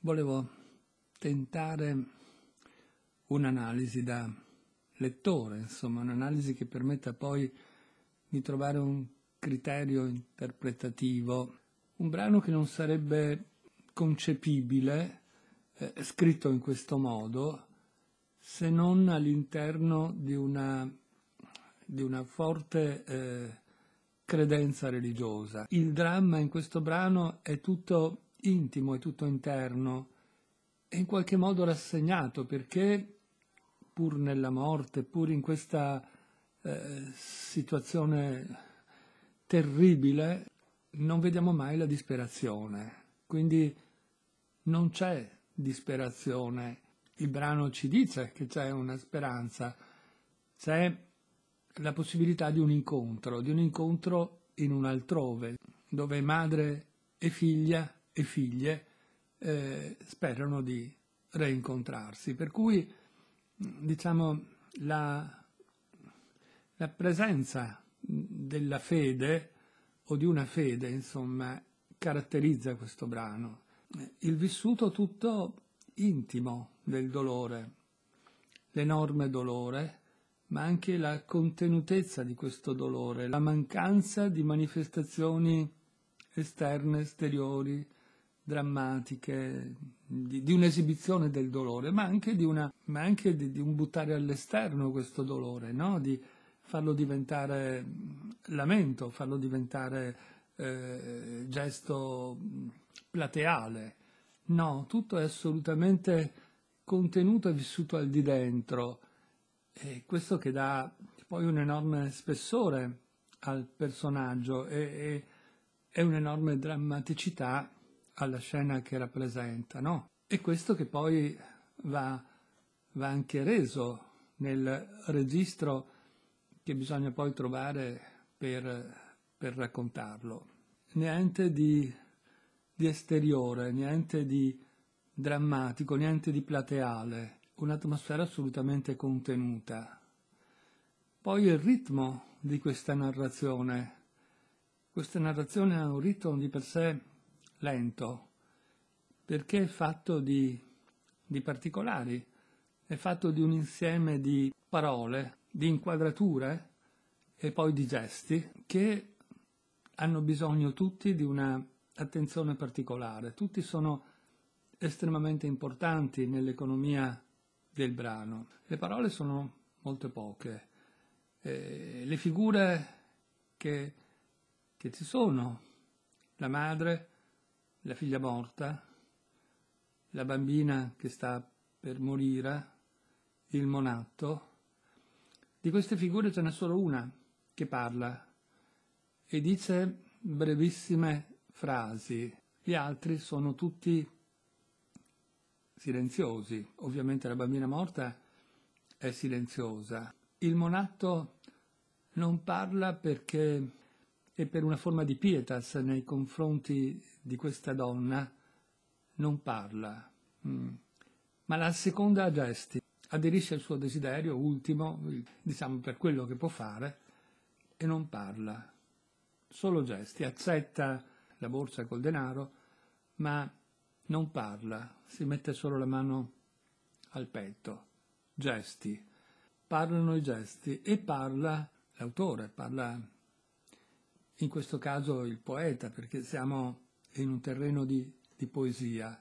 volevo tentare un'analisi da lettore, insomma, un'analisi che permetta poi di trovare un criterio interpretativo. Un brano che non sarebbe concepibile, eh, scritto in questo modo, se non all'interno di una, di una forte eh, credenza religiosa. Il dramma in questo brano è tutto intimo, e tutto interno, è in qualche modo rassegnato perché pur nella morte, pur in questa eh, situazione terribile, non vediamo mai la disperazione. Quindi non c'è disperazione. Il brano ci dice che c'è una speranza, c'è la possibilità di un incontro, di un incontro in un altrove, dove madre e figlia e figlie eh, sperano di reincontrarsi. Per cui, diciamo, la, la presenza della fede o di una fede, insomma, caratterizza questo brano. Il vissuto tutto intimo del dolore, l'enorme dolore, ma anche la contenutezza di questo dolore, la mancanza di manifestazioni esterne, esteriori, drammatiche, di, di un'esibizione del dolore, ma anche, di, una, ma anche di, di un buttare all'esterno questo dolore, no? di farlo diventare lamento, farlo diventare eh, gesto mm, plateale. No, tutto è assolutamente contenuto e vissuto al di dentro, e questo che dà poi un enorme spessore al personaggio e, e, e un'enorme drammaticità alla scena che rappresenta, no? e questo che poi va, va anche reso nel registro che bisogna poi trovare per, per raccontarlo. Niente di, di esteriore, niente di drammatico, niente di plateale, un'atmosfera assolutamente contenuta. Poi il ritmo di questa narrazione. Questa narrazione ha un ritmo di per sé lento, perché è fatto di, di particolari, è fatto di un insieme di parole, di inquadrature e poi di gesti che hanno bisogno tutti di una attenzione particolare, tutti sono estremamente importanti nell'economia del brano. Le parole sono molto poche, eh, le figure che, che ci sono, la madre, la figlia morta, la bambina che sta per morire, il monatto. Di queste figure ce n'è solo una che parla e dice brevissime frasi. Gli altri sono tutti silenziosi. Ovviamente la bambina morta è silenziosa. Il monatto non parla perché e per una forma di pietas nei confronti di questa donna non parla, mm. ma la seconda a gesti, aderisce al suo desiderio ultimo, diciamo per quello che può fare, e non parla. Solo gesti, accetta la borsa col denaro, ma non parla, si mette solo la mano al petto. Gesti, parlano i gesti e parla l'autore, parla in questo caso il poeta, perché siamo in un terreno di, di poesia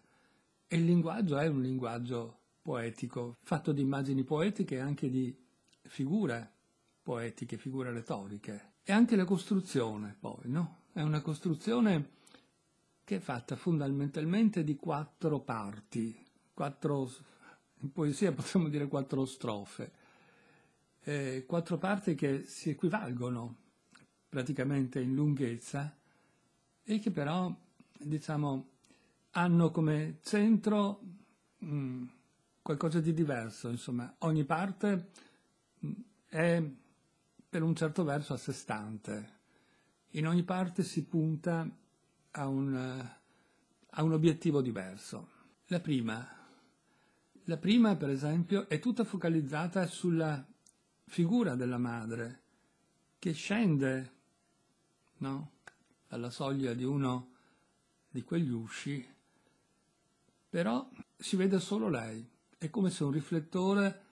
e il linguaggio è un linguaggio poetico, fatto di immagini poetiche e anche di figure poetiche, figure retoriche. E anche la costruzione, poi, no? È una costruzione che è fatta fondamentalmente di quattro parti, quattro, in poesia possiamo dire quattro strofe, eh, quattro parti che si equivalgono praticamente in lunghezza e che però, diciamo, hanno come centro mh, mm, qualcosa di diverso, insomma, ogni parte mh, mm, è per un certo verso a sé stante. In ogni parte si punta a un, a un obiettivo diverso. La prima, la prima, per esempio, è tutta focalizzata sulla figura della madre, che scende no? alla soglia di uno di quegli usci, però si vede solo lei, è come se un riflettore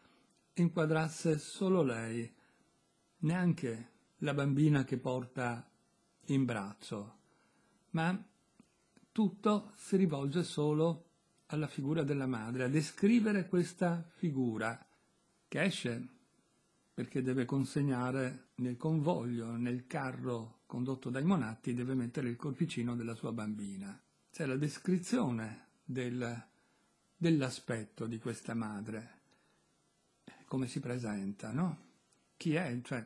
inquadrasse solo lei, neanche la bambina che porta in braccio, ma tutto si rivolge solo alla figura della madre, a descrivere questa figura che esce perché deve consegnare nel convoglio, nel carro condotto dai Monatti, deve mettere il corpicino della sua bambina. C'è la descrizione del, dell'aspetto di questa madre, come si presenta, no? Chi è, cioè,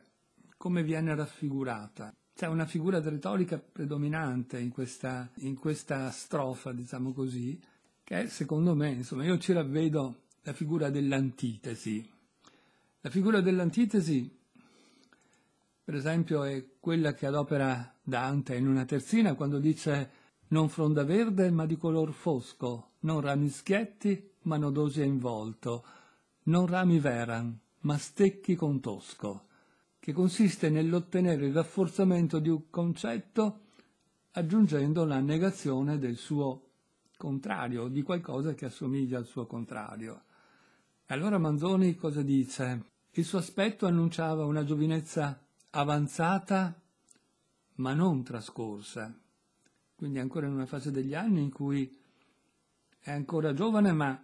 come viene raffigurata. C'è una figura retorica predominante in questa, in questa strofa, diciamo così, che è, secondo me, insomma, io ci ravvedo la figura dell'antitesi. La figura dell'antitesi per esempio, è quella che adopera Dante in una terzina quando dice non fronda verde ma di color fosco, non rami schietti ma nodosi e involto, non rami veran ma stecchi con tosco, che consiste nell'ottenere il rafforzamento di un concetto aggiungendo la negazione del suo contrario, di qualcosa che assomiglia al suo contrario. E Allora Manzoni cosa dice? Il suo aspetto annunciava una giovinezza avanzata ma non trascorsa, quindi ancora in una fase degli anni in cui è ancora giovane ma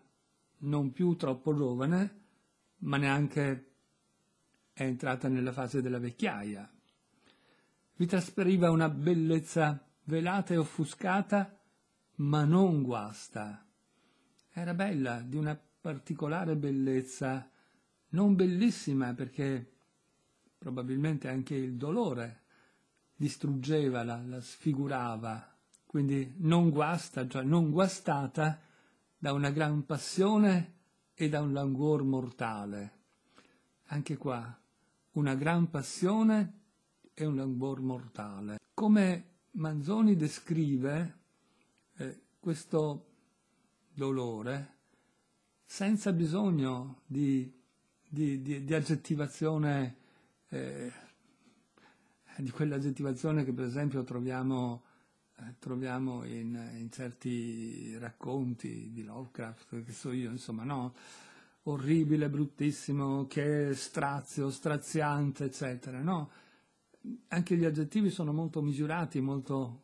non più troppo giovane, ma neanche è entrata nella fase della vecchiaia. Vi trasferiva una bellezza velata e offuscata, ma non guasta. Era bella, di una particolare bellezza, non bellissima perché probabilmente anche il dolore distruggeva, la, la sfigurava, quindi non guasta, cioè non guastata da una gran passione e da un languor mortale. Anche qua, una gran passione e un languor mortale. Come Manzoni descrive eh, questo dolore senza bisogno di, di, di, di aggettivazione eh, di quell'aggettivazione che per esempio troviamo, eh, troviamo in, in, certi racconti di Lovecraft, che so io, insomma, no? Orribile, bruttissimo, che strazio, straziante, eccetera, no? Anche gli aggettivi sono molto misurati, molto,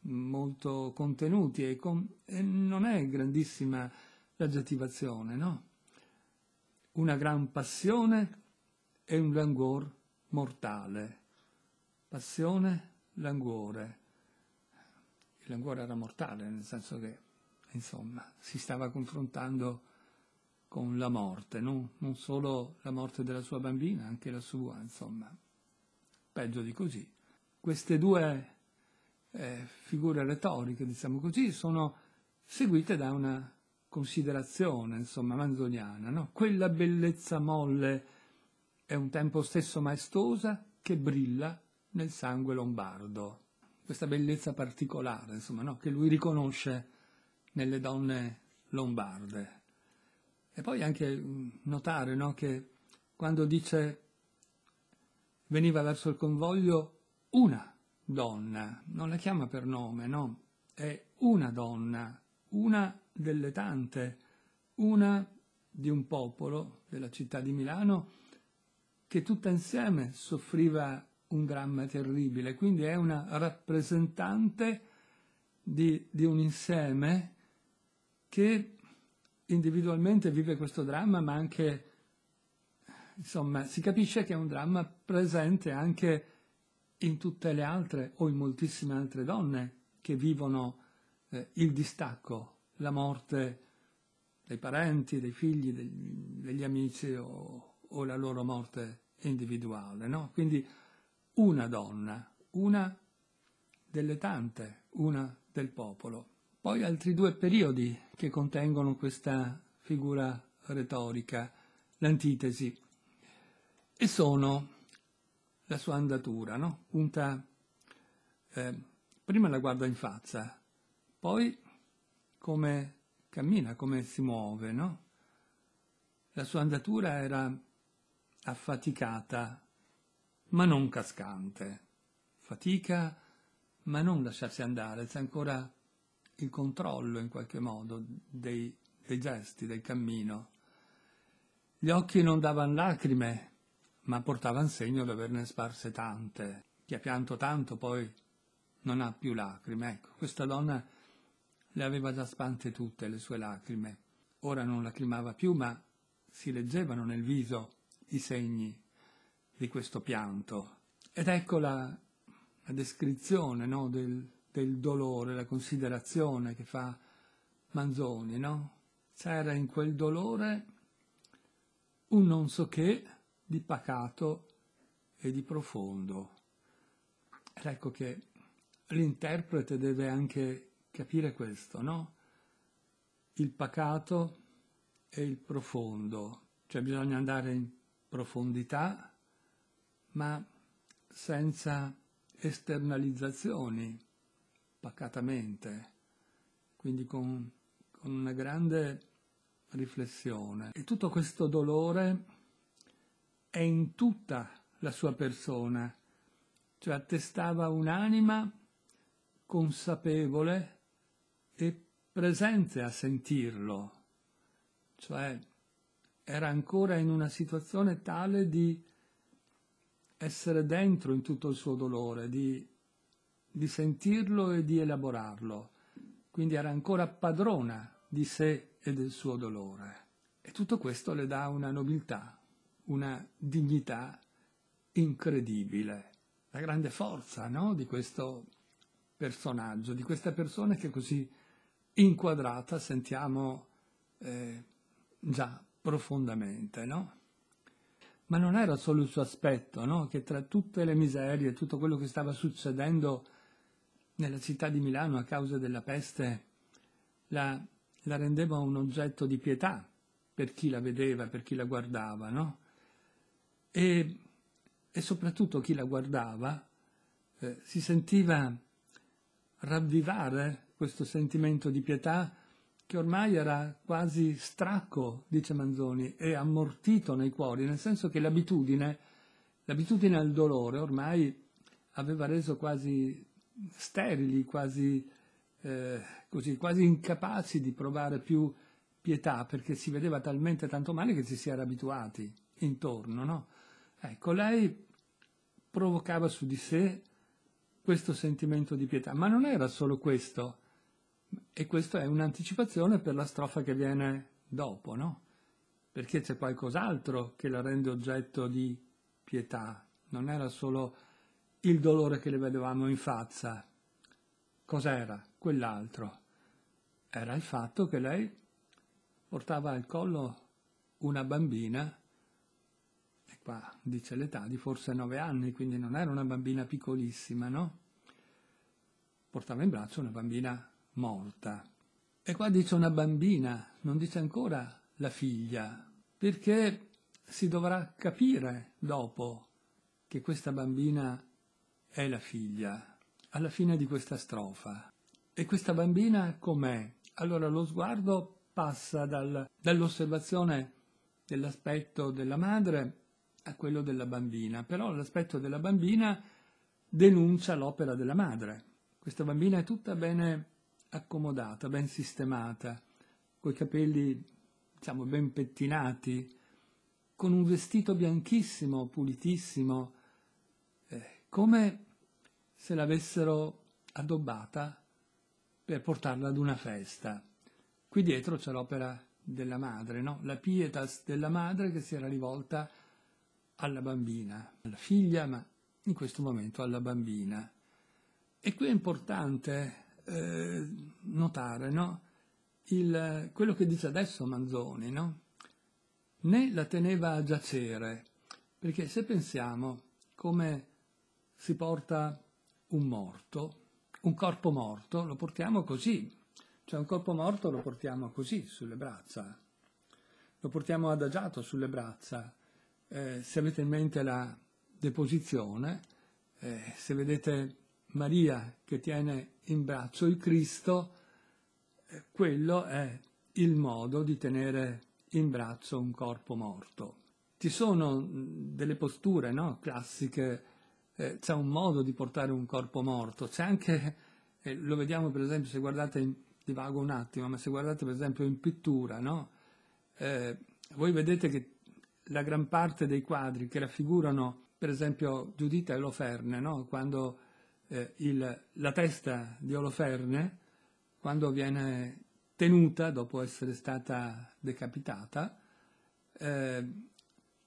molto contenuti e, con, e non è grandissima l'aggettivazione, no? Una gran passione e un languor mortale, passione, languore. Il languore era mortale, nel senso che, insomma, si stava confrontando con la morte, no? non solo la morte della sua bambina, anche la sua, insomma. Peggio di così. Queste due eh, figure retoriche, diciamo così, sono seguite da una considerazione, insomma, manzoniana, no? Quella bellezza molle è un tempo stesso maestosa che brilla nel sangue lombardo. Questa bellezza particolare, insomma, no? che lui riconosce nelle donne lombarde. E poi anche mm, notare no? che quando dice veniva verso il convoglio una donna, non la chiama per nome, no? È una donna, una delle tante, una di un popolo della città di Milano che tutta insieme soffriva un dramma terribile, quindi è una rappresentante di, di un insieme che individualmente vive questo dramma, ma anche, insomma, si capisce che è un dramma presente anche in tutte le altre o in moltissime altre donne che vivono eh, il distacco, la morte dei parenti, dei figli, degli, degli amici o o la loro morte individuale, no? Quindi una donna, una delle tante, una del popolo. Poi altri due periodi che contengono questa figura retorica, l'antitesi, e sono la sua andatura, no? Punta, eh, prima la guarda in faccia, poi come cammina, come si muove, no? La sua andatura era affaticata, ma non cascante. Fatica, ma non lasciarsi andare, c'è ancora il controllo in qualche modo dei, dei gesti, del cammino. Gli occhi non davano lacrime, ma portavano segno di averne sparse tante. Chi ha pianto tanto poi non ha più lacrime. Ecco, questa donna le aveva già spante tutte le sue lacrime. Ora non lacrimava più, ma si leggevano nel viso i segni di questo pianto. Ed ecco la, la descrizione no, del, del dolore, la considerazione che fa Manzoni, no? C'era in quel dolore un non so che di pacato e di profondo. Ed ecco che l'interprete deve anche capire questo, no? Il pacato e il profondo, cioè bisogna andare in profondità, ma senza esternalizzazioni, pacatamente, quindi con, con una grande riflessione. E tutto questo dolore è in tutta la sua persona, cioè attestava un'anima consapevole e presente a sentirlo, cioè era ancora in una situazione tale di essere dentro in tutto il suo dolore, di, di sentirlo e di elaborarlo. Quindi era ancora padrona di sé e del suo dolore. E tutto questo le dà una nobiltà, una dignità incredibile. La grande forza no? di questo personaggio, di questa persona che così inquadrata sentiamo eh, già profondamente, no? Ma non era solo il suo aspetto, no? Che tra tutte le miserie, tutto quello che stava succedendo nella città di Milano a causa della peste, la, la rendeva un oggetto di pietà per chi la vedeva, per chi la guardava, no? E, e soprattutto chi la guardava eh, si sentiva ravvivare questo sentimento di pietà che ormai era quasi stracco, dice Manzoni, e ammortito nei cuori, nel senso che l'abitudine, l'abitudine al dolore ormai aveva reso quasi sterili, quasi, eh, così, quasi incapaci di provare più pietà, perché si vedeva talmente tanto male che ci si era abituati intorno, no? Ecco, lei provocava su di sé questo sentimento di pietà, ma non era solo questo, e questa è un'anticipazione per la strofa che viene dopo, no? Perché c'è qualcos'altro che la rende oggetto di pietà, non era solo il dolore che le vedevamo in faccia. Cos'era quell'altro? Era il fatto che lei portava al collo una bambina, e qua dice l'età di forse nove anni, quindi non era una bambina piccolissima, no? Portava in braccio una bambina morta. E qua dice una bambina, non dice ancora la figlia, perché si dovrà capire dopo che questa bambina è la figlia, alla fine di questa strofa. E questa bambina com'è? Allora lo sguardo passa dal, dall'osservazione dell'aspetto della madre a quello della bambina, però l'aspetto della bambina denuncia l'opera della madre. Questa bambina è tutta bene accomodata, ben sistemata, coi capelli diciamo ben pettinati, con un vestito bianchissimo, pulitissimo, eh, come se l'avessero addobbata per portarla ad una festa. Qui dietro c'è l'opera della madre, no? la pietas della madre che si era rivolta alla bambina, alla figlia, ma in questo momento alla bambina. E qui è importante eh, eh, notare no? Il, quello che dice adesso Manzoni, no? né la teneva a giacere, perché se pensiamo come si porta un morto, un corpo morto lo portiamo così, cioè un corpo morto lo portiamo così sulle braccia, lo portiamo adagiato sulle braccia, eh, se avete in mente la deposizione, eh, se vedete Maria che tiene in braccio il Cristo, eh, quello è il modo di tenere in braccio un corpo morto. Ci sono mm, delle posture no? classiche, eh, c'è un modo di portare un corpo morto, c'è anche, eh, lo vediamo per esempio se guardate, in, divago un attimo, ma se guardate per esempio in pittura, no? eh, voi vedete che la gran parte dei quadri che raffigurano per esempio Giudita e Loferne, no? quando eh, il, la testa di Oloferne, quando viene tenuta dopo essere stata decapitata, eh,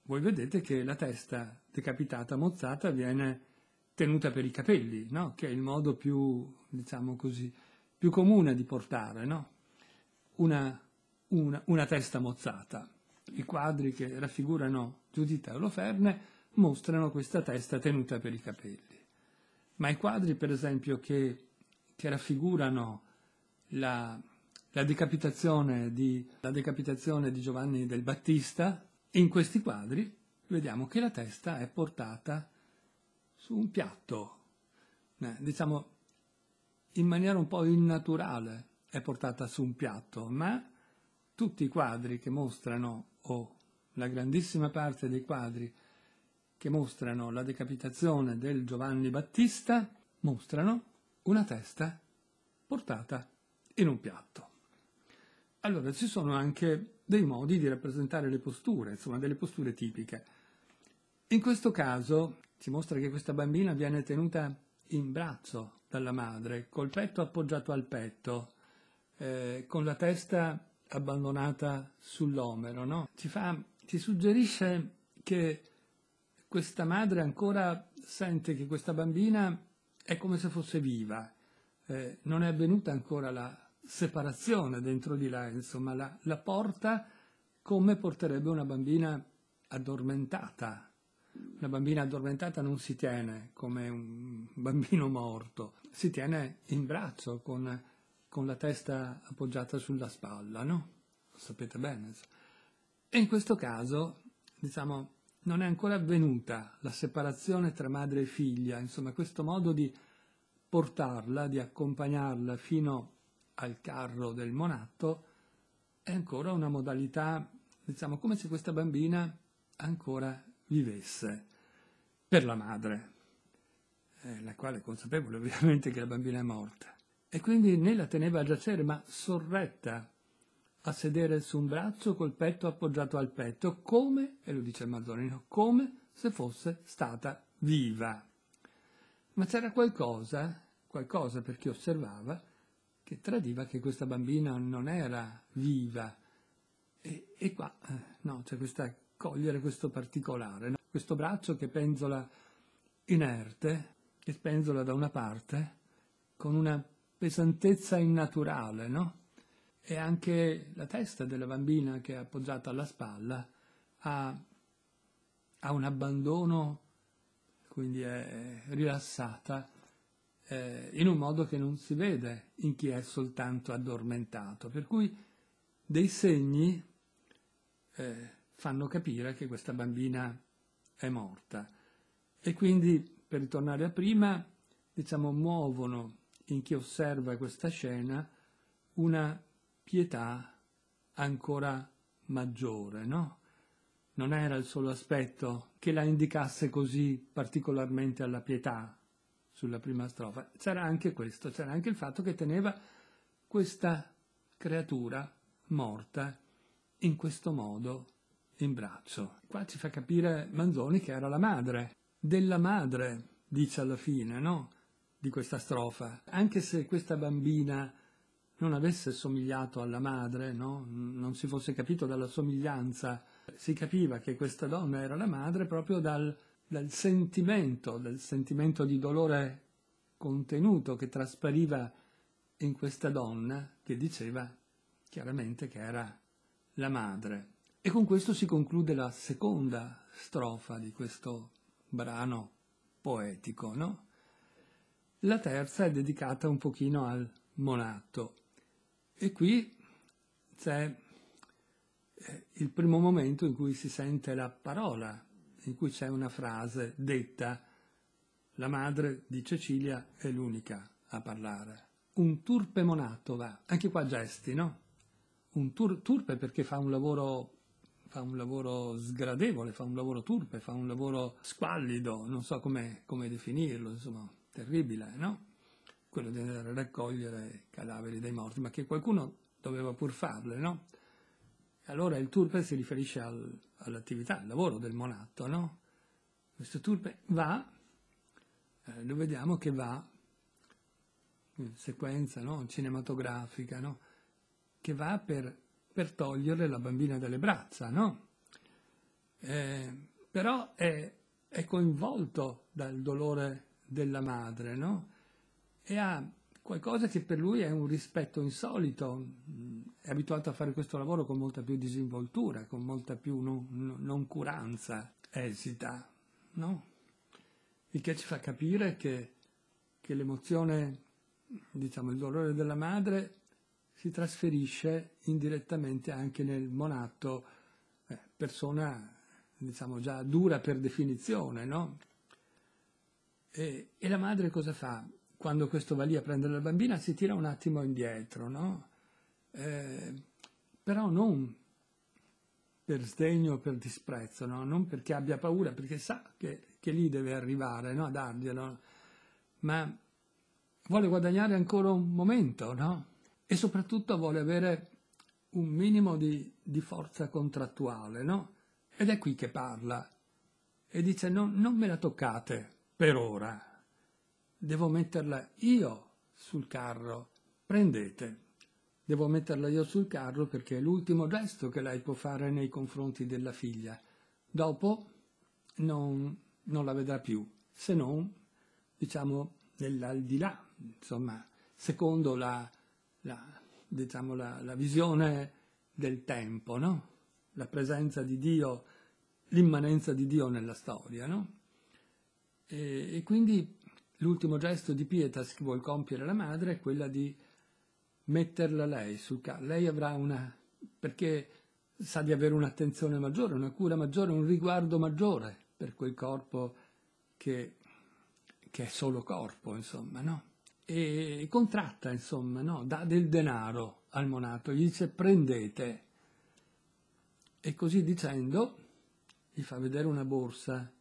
voi vedete che la testa decapitata, mozzata, viene tenuta per i capelli, no? che è il modo più, diciamo così, più comune di portare no? una, una, una testa mozzata. I quadri che raffigurano Giuditta e Oloferne mostrano questa testa tenuta per i capelli ma i quadri, per esempio, che, che raffigurano la, la, decapitazione di, la decapitazione di Giovanni del Battista, in questi quadri vediamo che la testa è portata su un piatto, eh, diciamo in maniera un po' innaturale è portata su un piatto, ma tutti i quadri che mostrano, o la grandissima parte dei quadri che mostrano la decapitazione del Giovanni Battista, mostrano una testa portata in un piatto. Allora, ci sono anche dei modi di rappresentare le posture, insomma, delle posture tipiche. In questo caso si mostra che questa bambina viene tenuta in braccio dalla madre, col petto appoggiato al petto, eh, con la testa abbandonata sull'omero, no? ci, fa, ci suggerisce che questa madre ancora sente che questa bambina è come se fosse viva, eh, non è avvenuta ancora la separazione dentro di lei, insomma la, la porta come porterebbe una bambina addormentata. Una bambina addormentata non si tiene come un bambino morto, si tiene in braccio con, con la testa appoggiata sulla spalla, no? Lo sapete bene. E in questo caso, diciamo, non è ancora avvenuta la separazione tra madre e figlia, insomma questo modo di portarla, di accompagnarla fino al carro del monato è ancora una modalità, diciamo, come se questa bambina ancora vivesse per la madre, eh, la quale è consapevole ovviamente che la bambina è morta. E quindi né la teneva a giacere, ma sorretta a sedere su un braccio col petto appoggiato al petto, come, e lo dice Mazzolino, come se fosse stata viva. Ma c'era qualcosa, qualcosa per chi osservava, che tradiva che questa bambina non era viva. E, e qua, eh, no, c'è questa, cogliere questo particolare, no? questo braccio che penzola inerte, che penzola da una parte, con una pesantezza innaturale, no? e anche la testa della bambina che è appoggiata alla spalla ha, ha un abbandono, quindi è rilassata eh, in un modo che non si vede in chi è soltanto addormentato. Per cui dei segni eh, fanno capire che questa bambina è morta. E quindi, per ritornare a prima, diciamo, muovono in chi osserva questa scena una pietà ancora maggiore, no? Non era il solo aspetto che la indicasse così particolarmente alla pietà sulla prima strofa, c'era anche questo, c'era anche il fatto che teneva questa creatura morta in questo modo in braccio. Qua ci fa capire Manzoni che era la madre, della madre, dice alla fine, no? Di questa strofa. Anche se questa bambina non avesse somigliato alla madre, no? non si fosse capito dalla somiglianza, si capiva che questa donna era la madre proprio dal, dal sentimento, dal sentimento di dolore contenuto che traspariva in questa donna che diceva chiaramente che era la madre. E con questo si conclude la seconda strofa di questo brano poetico, no? La terza è dedicata un pochino al monatto. E qui c'è eh, il primo momento in cui si sente la parola, in cui c'è una frase detta, la madre di Cecilia è l'unica a parlare. Un turpe monato va, anche qua gesti, no? Un tur- turpe perché fa un lavoro fa un lavoro sgradevole, fa un lavoro turpe, fa un lavoro squallido, non so come, come definirlo, insomma, terribile, no? quello di andare a raccogliere i cadaveri dei morti, ma che qualcuno doveva pur farle, no? Allora il turpe si riferisce al, all'attività, al lavoro del monato, no? Questo turpe va, eh, lo vediamo che va, in sequenza no? cinematografica, no? Che va per, per, togliere la bambina dalle braccia, no? Eh, però è, è coinvolto dal dolore della madre, no? e ha qualcosa che per lui è un rispetto insolito, mm, è abituato a fare questo lavoro con molta più disinvoltura, con molta più non, noncuranza, esita, no? Il che ci fa capire che, che l'emozione, diciamo il dolore della madre, si trasferisce indirettamente anche nel monato, eh, persona diciamo già dura per definizione, no? E, e la madre cosa fa? quando questo va lì a prendere la bambina, si tira un attimo indietro, no? Eh, però non per sdegno o per disprezzo, no? non perché abbia paura, perché sa che, che lì deve arrivare no? a darglielo, ma vuole guadagnare ancora un momento no? e soprattutto vuole avere un minimo di, di forza contrattuale. No? Ed è qui che parla e dice no, non me la toccate per ora, devo metterla io sul carro, prendete. Devo metterla io sul carro perché è l'ultimo gesto che lei può fare nei confronti della figlia. Dopo non, non la vedrà più, se non, diciamo, nell'aldilà, insomma, secondo la, la, diciamo, la, la visione del tempo, no? la presenza di Dio, l'immanenza di Dio nella storia. No? E, e quindi l'ultimo gesto di pietas che vuol compiere la madre è quella di metterla lei sul carro. Lei avrà una... perché sa di avere un'attenzione maggiore, una cura maggiore, un riguardo maggiore per quel corpo che, che è solo corpo, insomma, no? E contratta, insomma, no? Dà del denaro al monato, gli dice prendete. E così dicendo gli fa vedere una borsa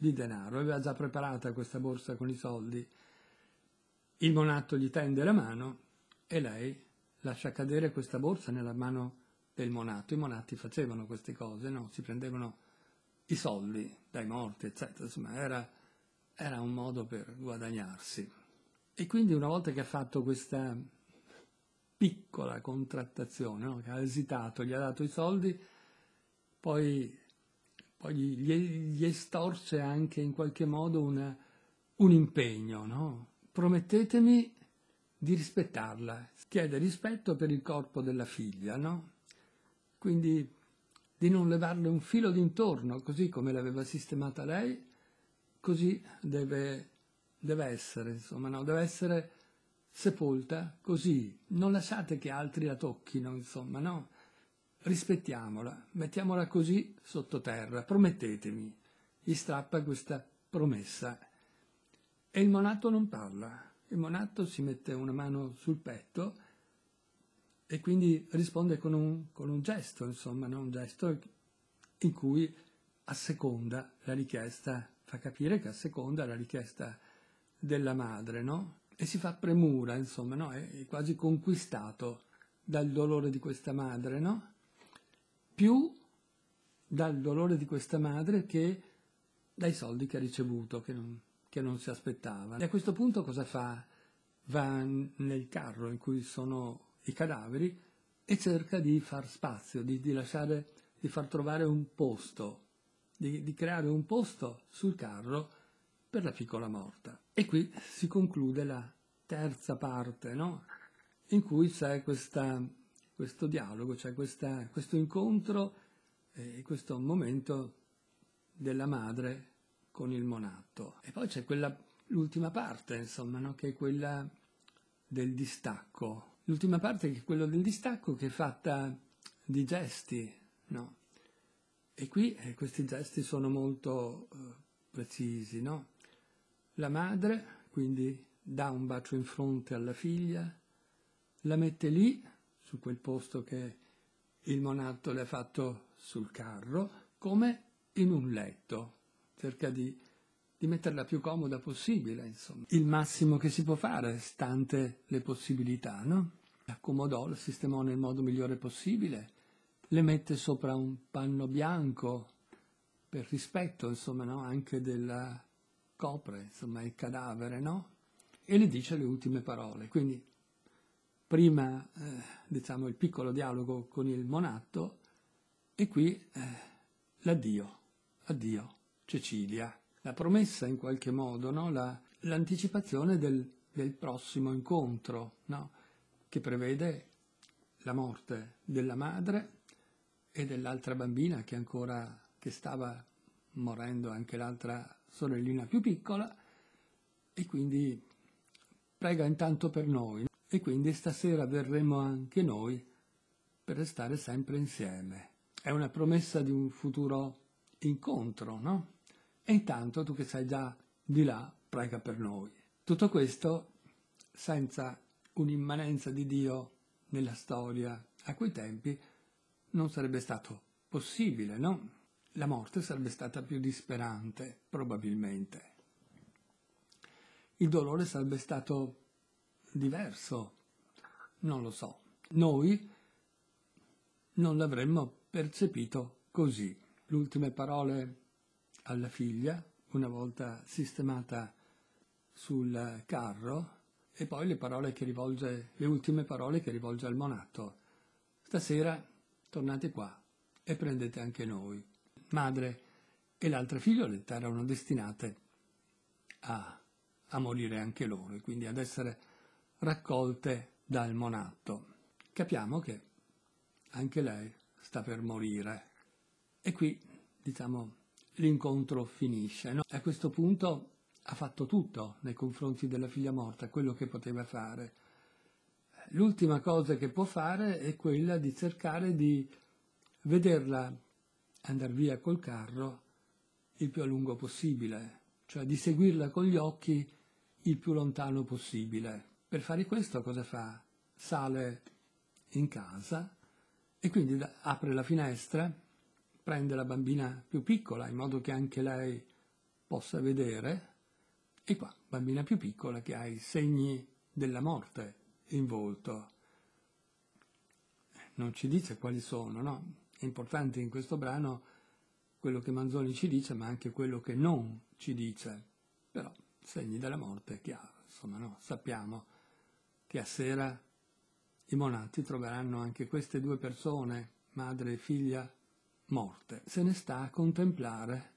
di denaro, aveva già preparata questa borsa con i soldi. Il monato gli tende la mano e lei lascia cadere questa borsa nella mano del monato. I monatti facevano queste cose, no? si prendevano i soldi dai morti, eccetera. Insomma, era, era un modo per guadagnarsi. E quindi una volta che ha fatto questa piccola contrattazione, no? che ha esitato, gli ha dato i soldi, poi poi gli, gli estorce anche in qualche modo una, un impegno, no? Promettetemi di rispettarla, chiede rispetto per il corpo della figlia, no? Quindi di non levarle un filo d'intorno, così come l'aveva sistemata lei, così deve, deve essere, insomma, no? deve essere sepolta così, non lasciate che altri la tocchino, insomma, no? rispettiamola, mettiamola così sottoterra, promettetemi. Gli strappa questa promessa. E il monato non parla. Il monato si mette una mano sul petto e quindi risponde con un, con un gesto, insomma, no? un gesto in cui asseconda la richiesta, fa capire che asseconda la richiesta della madre, no? E si fa premura, insomma, no? È quasi conquistato dal dolore di questa madre, no? più dal dolore di questa madre che dai soldi che ha ricevuto, che non, che non si aspettava. E a questo punto cosa fa? Va nel carro in cui sono i cadaveri e cerca di far spazio, di, di lasciare, di far trovare un posto, di, di creare un posto sul carro per la piccola morta. E qui si conclude la terza parte, no? in cui c'è questa questo dialogo, cioè questa, questo incontro e questo momento della madre con il monatto. E poi c'è quella, l'ultima parte, insomma, no? che è quella del distacco. L'ultima parte che è quella del distacco che è fatta di gesti, no? E qui eh, questi gesti sono molto eh, precisi, no? La madre, quindi, dà un bacio in fronte alla figlia, la mette lì su quel posto che il monatto le ha fatto sul carro, come in un letto. Cerca di, di metterla più comoda possibile, insomma. Il massimo che si può fare, stante le possibilità, no? L'accomodò, la sistemò nel modo migliore possibile, le mette sopra un panno bianco, per rispetto, insomma, no? Anche della copre, insomma, il cadavere, no? E le dice le ultime parole. Quindi prima eh, diciamo il piccolo dialogo con il monatto e qui eh, l'addio, addio Cecilia, la promessa in qualche modo, no? la, l'anticipazione del, del, prossimo incontro no? che prevede la morte della madre e dell'altra bambina che ancora che stava morendo anche l'altra sorellina più piccola e quindi prega intanto per noi e quindi stasera verremo anche noi per restare sempre insieme. È una promessa di un futuro incontro, no? E intanto tu che sei già di là, prega per noi. Tutto questo senza un'immanenza di Dio nella storia, a quei tempi non sarebbe stato possibile, no? La morte sarebbe stata più disperante, probabilmente. Il dolore sarebbe stato diverso, non lo so. Noi non l'avremmo percepito così. Le ultime parole alla figlia, una volta sistemata sul carro, e poi le, parole che rivolge, le ultime parole che rivolge al monato. Stasera tornate qua e prendete anche noi. Madre e l'altra figlioletta erano destinate a, a morire anche loro, e quindi ad essere raccolte dal monatto. Capiamo che anche lei sta per morire. E qui, diciamo, l'incontro finisce. No? A questo punto ha fatto tutto nei confronti della figlia morta, quello che poteva fare. L'ultima cosa che può fare è quella di cercare di vederla andare via col carro il più a lungo possibile, cioè di seguirla con gli occhi il più lontano possibile. Per fare questo cosa fa? Sale in casa e quindi apre la finestra, prende la bambina più piccola in modo che anche lei possa vedere e qua, bambina più piccola che ha i segni della morte in volto. Non ci dice quali sono, no? È importante in questo brano quello che Manzoni ci dice, ma anche quello che non ci dice. Però segni della morte, chiaro, insomma, no? Sappiamo che a sera i monati troveranno anche queste due persone, madre e figlia, morte. Se ne sta a contemplare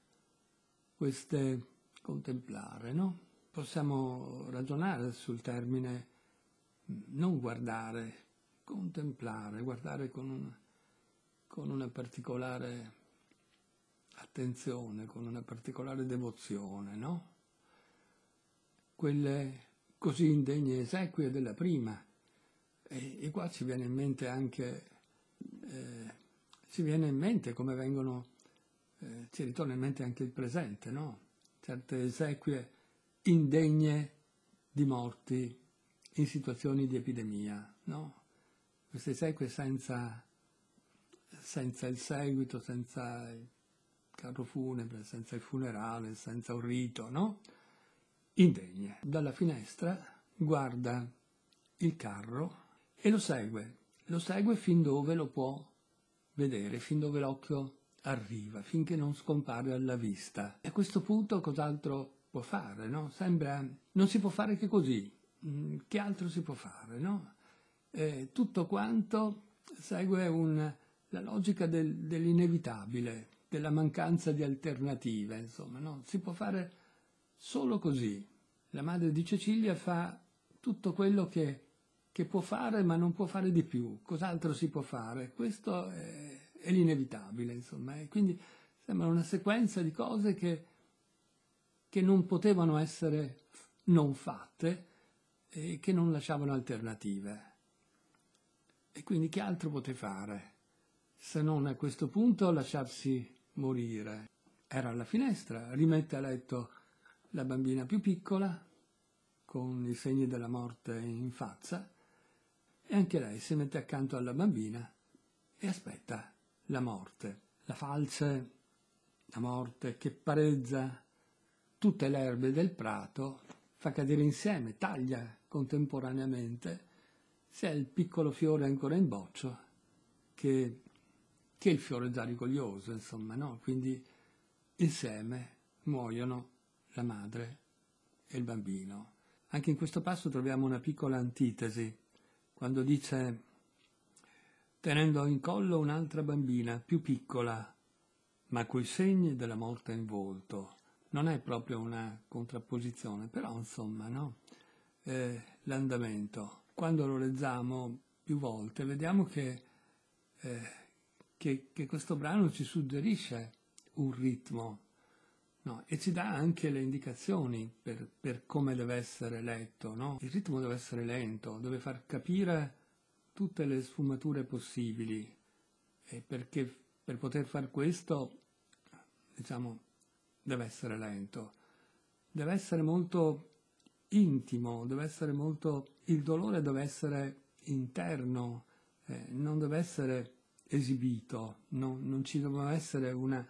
queste contemplare, no? Possiamo ragionare sul termine non guardare, contemplare, guardare con, un, con una particolare attenzione, con una particolare devozione, no? Quelle così indegne esequie della prima. E, e qua ci viene in mente anche, eh, ci viene in mente come vengono, eh, ci ritorna in mente anche il presente, no? Certe esequie indegne di morti in situazioni di epidemia, no? Queste esequie senza, senza il seguito, senza il carro funebre, senza il funerale, senza un rito, no? indegne. Dalla finestra guarda il carro e lo segue, lo segue fin dove lo può vedere, fin dove l'occhio arriva, finché non scompare alla vista. E a questo punto cos'altro può fare, no? Sembra non si può fare che così. Mm, che altro si può fare, no? Eh, tutto quanto segue un, la logica del, dell'inevitabile, della mancanza di alternative, insomma, no? Si può fare Solo così la madre di Cecilia fa tutto quello che, che può fare ma non può fare di più. Cos'altro si può fare? Questo è, è l'inevitabile, insomma. E eh. quindi sembra una sequenza di cose che, che non potevano essere non fatte e che non lasciavano alternative. E quindi che altro poteva fare se non a questo punto lasciarsi morire? Era alla finestra, rimette a letto la bambina più piccola, con i segni della morte in faccia, e anche lei si mette accanto alla bambina e aspetta la morte, la falce, la morte che pareggia tutte le erbe del prato, fa cadere insieme, taglia contemporaneamente, sia il piccolo fiore ancora in boccio che, che il fiore già rigoglioso, insomma, no? Quindi insieme muoiono la madre e il bambino. Anche in questo passo troviamo una piccola antitesi, quando dice tenendo in collo un'altra bambina più piccola, ma coi segni della morte in volto. Non è proprio una contrapposizione, però insomma, no? Eh, l'andamento. Quando lo leggiamo più volte vediamo che, eh, che, che questo brano ci suggerisce un ritmo, no? e ci dà anche le indicazioni per, per come deve essere letto. No? Il ritmo deve essere lento, deve far capire tutte le sfumature possibili e perché per poter fare questo, diciamo, deve essere lento, deve essere molto intimo, deve essere molto... il dolore deve essere interno, eh, non deve essere esibito, no, non ci deve essere una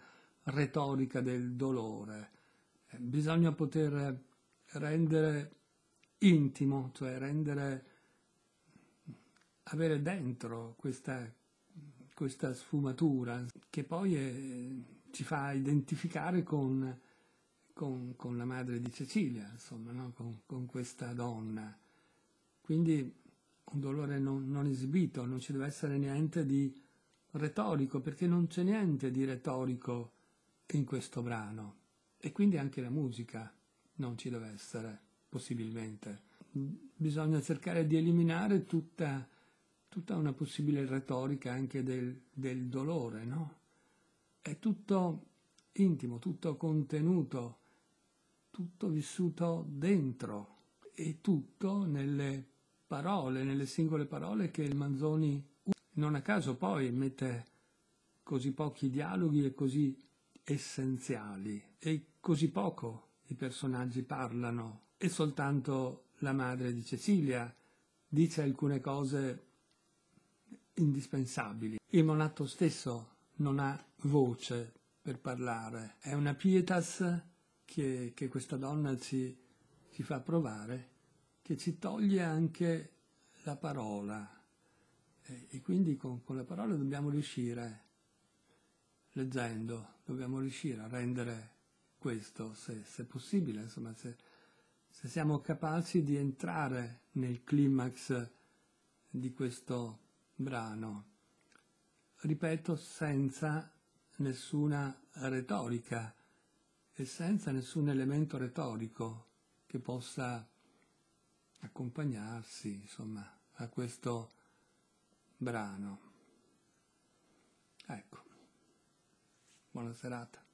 retorica del dolore. Eh, bisogna poter rendere intimo, cioè rendere, avere dentro questa, questa sfumatura che poi è, eh, ci fa identificare con, con, con, la madre di Cecilia, insomma, no? con, con, questa donna. Quindi un dolore non, non esibito, non ci deve essere niente di retorico, perché non c'è niente di retorico in questo brano e quindi anche la musica non ci deve essere, possibilmente. Bisogna cercare di eliminare tutta, tutta una possibile retorica anche del, del dolore, no? È tutto intimo, tutto contenuto, tutto vissuto dentro e tutto nelle parole, nelle singole parole che il Manzoni non a caso poi mette così pochi dialoghi e così essenziali e così poco i personaggi parlano e soltanto la madre di Cecilia dice alcune cose indispensabili. Il monato stesso non ha voce per parlare, è una pietas che, che questa donna ci, ci fa provare, che ci toglie anche la parola e, e quindi con, con la parola dobbiamo riuscire leggendo dobbiamo riuscire a rendere questo, se, se possibile, insomma, se, se siamo capaci di entrare nel climax di questo brano, ripeto, senza nessuna retorica e senza nessun elemento retorico che possa accompagnarsi, insomma, a questo brano. Ecco. Buona serata.